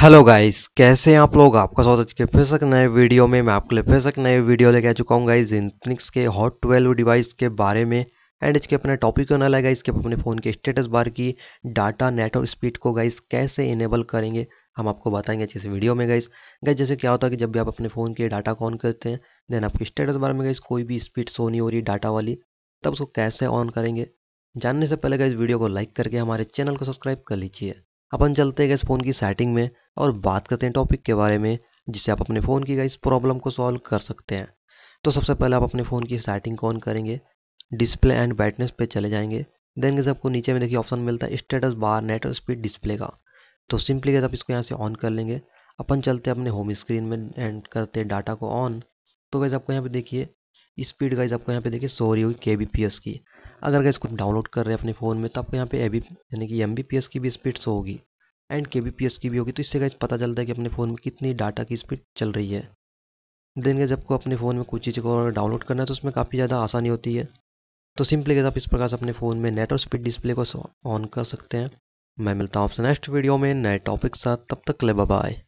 hello guys कैसे हैं आप लोग आपका स्वागत है फिर से नए वीडियो में मैं आपके लिए फिर से नए वीडियो लेके आ चुका हूँ गाइस इंथनिक्स के हॉट 12 डिवाइस के बारे में एंड इसके अपने टॉपिक को ना लगा इसके अपने फ़ोन के स्टेटस बार की डाटा नेटवर्क स्पीड को गाइस कैसे इनेबल करेंगे हम आपको बताएंगे अच्छे से वीडियो में गाइस गाइस जैसे क्या होता है कि जब भी आप अपने फ़ोन के डाटा को ऑन करते हैं देन आपके स्टेटस बार में गाइस कोई भी स्पीड शो नहीं हो रही डाटा वाली तब उसको कैसे ऑन करेंगे जानने से पहले गाइस वीडियो को लाइक करके हमारे चैनल को सब्सक्राइब कर लीजिए अपन चलते हैं इस फ़ोन की सेटिंग में और बात करते हैं टॉपिक के बारे में जिससे आप अपने फ़ोन की इस प्रॉब्लम को सॉल्व कर सकते हैं तो सबसे पहले आप अपने फ़ोन की सेटिंग को ऑन करेंगे डिस्प्ले एंड ब्राइटनेस पे चले जाएंगे देन गैस आपको नीचे में देखिए ऑप्शन मिलता है स्टेटस बार नेट और स्पीड डिस्प्ले का तो सिंपली गैस आप इसको यहाँ से ऑन कर लेंगे अपन चलते हैं अपने होम स्क्रीन में एंड करते हैं डाटा को ऑन तो गैस आपको यहाँ पे देखिए स्पीड गाइज आपको यहाँ पे देखिए सो रही हुई के की अगर अगर इसको डाउनलोड कर रहे हैं अपने फ़ोन में तो आपको यहाँ पे ए यानी कि एम की भी स्पीड शो होगी एंड के की भी होगी तो इससे गैस पता चलता है कि अपने फ़ोन में कितनी डाटा की स्पीड चल रही है देन गैस आपको अपने फ़ोन में कुछ चीज़ को डाउनलोड करना है तो उसमें काफ़ी ज़्यादा आसानी होती है तो सिंपली गैस आप इस प्रकार से अपने फ़ोन में नेट और स्पीड डिस्प्ले को ऑन कर सकते हैं मैं मिलता हूँ आपसे नेक्स्ट वीडियो में नए टॉपिक साथ तब तक ले बाय